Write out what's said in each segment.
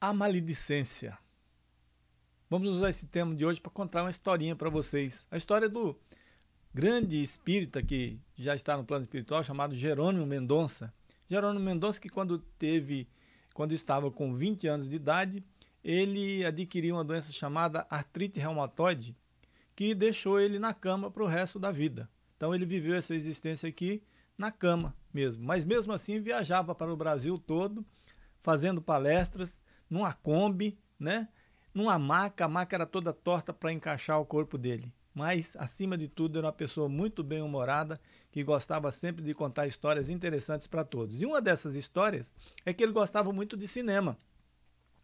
a maledicência. Vamos usar esse tema de hoje para contar uma historinha para vocês. A história do grande espírita que já está no plano espiritual, chamado Jerônimo Mendonça. Jerônimo Mendonça, que quando teve, quando estava com 20 anos de idade, ele adquiriu uma doença chamada artrite reumatoide, que deixou ele na cama para o resto da vida. Então ele viveu essa existência aqui na cama mesmo. Mas mesmo assim viajava para o Brasil todo, fazendo palestras numa Kombi, né? numa maca, a maca era toda torta para encaixar o corpo dele. Mas, acima de tudo, era uma pessoa muito bem-humorada que gostava sempre de contar histórias interessantes para todos. E uma dessas histórias é que ele gostava muito de cinema.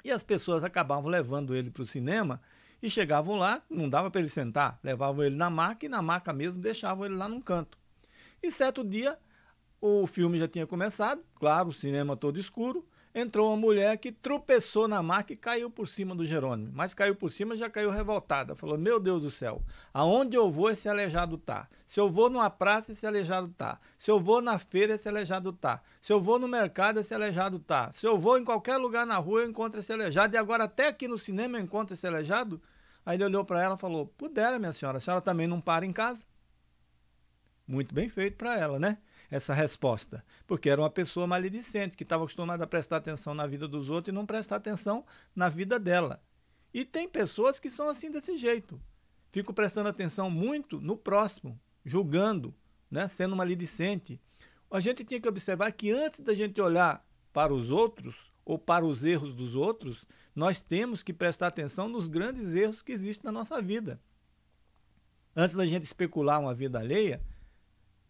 E as pessoas acabavam levando ele para o cinema e chegavam lá, não dava para ele sentar, levavam ele na maca e na maca mesmo deixavam ele lá num canto. E certo dia, o filme já tinha começado, claro, o cinema todo escuro, entrou uma mulher que tropeçou na maca e caiu por cima do Jerônimo. Mas caiu por cima, já caiu revoltada. Falou: Meu Deus do céu, aonde eu vou, esse aleijado tá. Se eu vou numa praça, esse aleijado tá. Se eu vou na feira, esse aleijado tá. Se eu vou no mercado, esse aleijado tá. Se eu vou em qualquer lugar na rua, eu encontro esse aleijado. E agora, até aqui no cinema, eu encontro esse aleijado. Aí ele olhou para ela e falou: Pudera, minha senhora, a senhora também não para em casa. Muito bem feito para ela, né? essa resposta? Porque era uma pessoa maledicente, que estava acostumada a prestar atenção na vida dos outros e não prestar atenção na vida dela. E tem pessoas que são assim desse jeito. Fico prestando atenção muito no próximo, julgando, né, sendo maledicente. A gente tinha que observar que antes da gente olhar para os outros ou para os erros dos outros, nós temos que prestar atenção nos grandes erros que existem na nossa vida. Antes da gente especular uma vida alheia,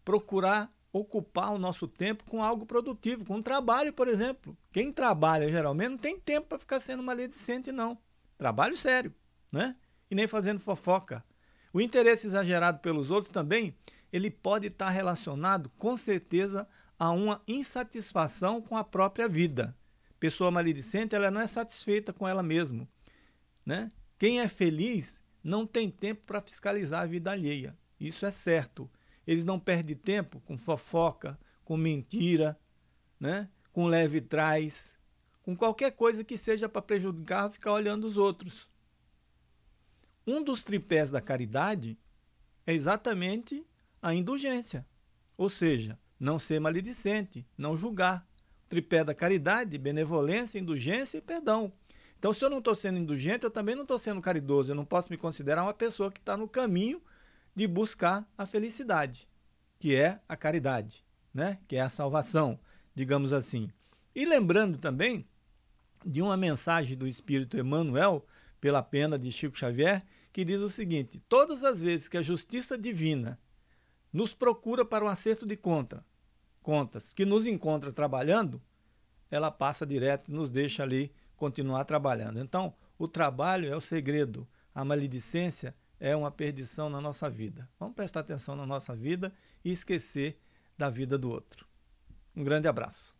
procurar ocupar o nosso tempo com algo produtivo, com trabalho, por exemplo. Quem trabalha geralmente não tem tempo para ficar sendo maledicente, não. Trabalho sério, né? E nem fazendo fofoca. O interesse exagerado pelos outros também, ele pode estar tá relacionado, com certeza, a uma insatisfação com a própria vida. Pessoa maledicente, ela não é satisfeita com ela mesma, né? Quem é feliz não tem tempo para fiscalizar a vida alheia. Isso é certo. Eles não perdem tempo com fofoca, com mentira, né? com leve trás, com qualquer coisa que seja para prejudicar, ficar olhando os outros. Um dos tripés da caridade é exatamente a indulgência, ou seja, não ser maledicente, não julgar. tripé da caridade, benevolência, indulgência e perdão. Então, se eu não estou sendo indulgente, eu também não estou sendo caridoso. Eu não posso me considerar uma pessoa que está no caminho de buscar a felicidade, que é a caridade, né? que é a salvação, digamos assim. E lembrando também de uma mensagem do Espírito Emmanuel, pela pena de Chico Xavier, que diz o seguinte: todas as vezes que a justiça divina nos procura para um acerto de conta, contas, que nos encontra trabalhando, ela passa direto e nos deixa ali continuar trabalhando. Então, o trabalho é o segredo, a maledicência é uma perdição na nossa vida. Vamos prestar atenção na nossa vida e esquecer da vida do outro. Um grande abraço.